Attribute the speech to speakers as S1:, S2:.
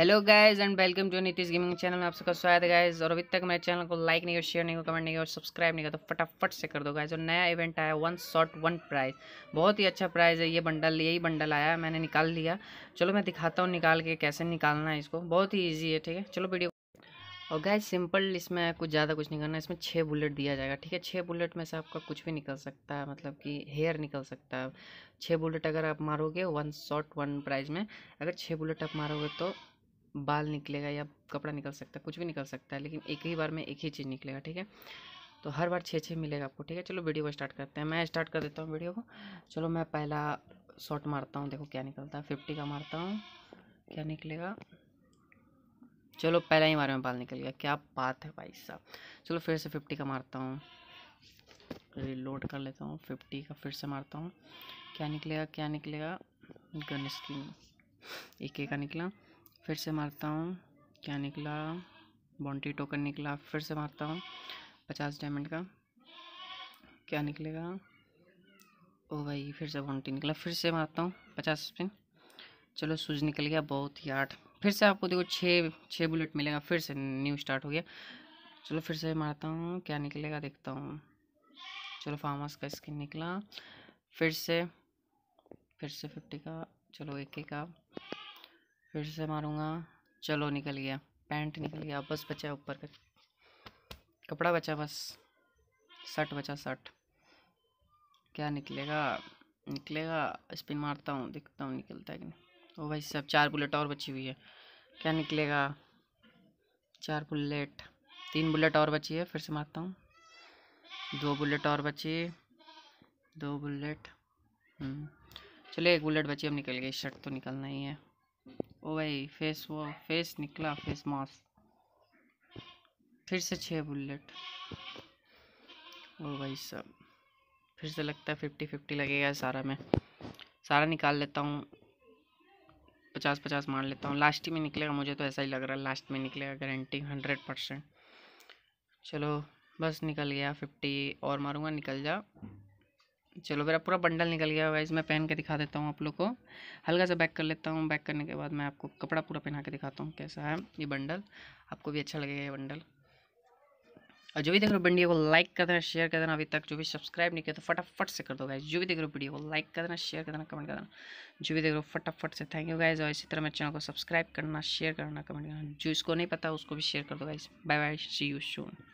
S1: Hello guys and welcome to Nitish gaming channel में आप सबका स्वागत है गाइस और अभी तक मेरे चैनल को लाइक नहीं हो शेयर नहीं हो कमेंट नहीं हो और सब्सक्राइब नहीं हो तो फटाफट से कर दो गाइस और नया इवेंट आया वन शॉट वन प्राइज बहुत ही अच्छा प्राइज है ये बंडल यही बंडल आया मैंने निकाल लिया चलो मैं दिखाता हूँ निकाल के कैसे निकालना है इसको बहुत ही ईजी है ठीक है चलो वीडियो और गाइज सिंपल इसमें कुछ ज़्यादा कुछ नहीं करना इसमें छः बुलेट दिया जाएगा ठीक है छः बुलेट में से आपका कुछ भी निकल सकता है मतलब कि हेयर निकल सकता है छः बुलेट अगर आप मारोगे वन शॉट वन प्राइज में अगर छः बुलेट आप मारोगे तो बाल निकलेगा या कपड़ा निकल सकता है कुछ भी निकल सकता है लेकिन एक ही बार में एक ही चीज़ निकलेगा ठीक है तो हर बार छः छः मिलेगा आपको ठीक है चलो वीडियो को स्टार्ट करते हैं मैं स्टार्ट कर देता हूँ वीडियो को चलो मैं पहला शॉट मारता हूँ देखो क्या निकलता है फिफ्टी का मारता हूँ क्या निकलेगा चलो पहला ही बार में बाल निकल गया क्या बात है भाई साहब चलो फिर से फिफ्टी का मारता हूँ रिलोड कर लेता हूँ फिफ्टी का फिर से मारता हूँ क्या निकलेगा क्या निकलेगा गन स्किन एक का निकला फिर से मारता हूँ क्या निकला बॉन्टी टोकन निकला फिर से मारता हूँ पचास डायमंड का क्या निकलेगा ओ भाई फिर से बॉन्टी निकला फिर से मारता हूँ पचास स्पिन चलो सूज निकल गया बहुत ही आठ फिर से आपको देखो छः छः बुलेट मिलेगा फिर से न्यू स्टार्ट हो गया चलो फिर से मारता हूँ क्या निकलेगा देखता हूँ चलो फार्मास का स्किन निकला फिर से फिर से फिफ्टी का चलो एक का फिर से मारूंगा चलो निकल गया पैंट निकल गया बस बचा ऊपर का कपड़ा बचा बस शर्ट बचा शर्ट क्या निकलेगा निकलेगा स्पिन मारता हूँ देखता हूँ निकलता है कि नहीं ओ भाई सब चार बुलेट और बची हुई है क्या निकलेगा चार बुलेट तीन बुलेट और बची है फिर से मारता हूँ दो बुलेट और बची दो बुलेट हम्म। चलिए एक बुलेट बची अब निकल गई शर्ट तो निकलना ही है ओ भाई फेस वो फेस निकला फेस मास्क फिर से छः बुलेट ओ भाई सब फिर से लगता है फिफ्टी फिफ्टी लगेगा सारा में सारा निकाल लेता हूँ पचास पचास मार लेता हूँ लास्ट में निकलेगा मुझे तो ऐसा ही लग रहा है लास्ट में निकलेगा गारंटी हंड्रेड परसेंट चलो बस निकल गया फिफ्टी और मारूंगा निकल जा चलो मेरा पूरा बंडल निकल गया वाइज मैं पहन के दिखा देता हूँ आप लोग को हल्का सा बैक कर लेता हूँ बैक करने के बाद मैं आपको कपड़ा पूरा पहना के दिखाता हूँ कैसा है ये बंडल आपको भी अच्छा लगेगा ये बंडल और जो भी देख रहे हो वीडियो को लाइक कर देना शेयर कर देना अभी तक जो भी सब्सक्राइब नहीं किया तो फटाफट से कर दो गाइज जो भी देख रहे हो वीडियो को लाइक कर देना शेयर कर देना कमेंट कर देना जो भी देख रहे हो फटाफट से थैंक यू गाइज और इसी तरह मेरे चैनल को सब्सक्राइब करना शेयर करना कमेंट करना जो इसको नहीं पता उसको भी शेयर कर दो guys bye bye see you soon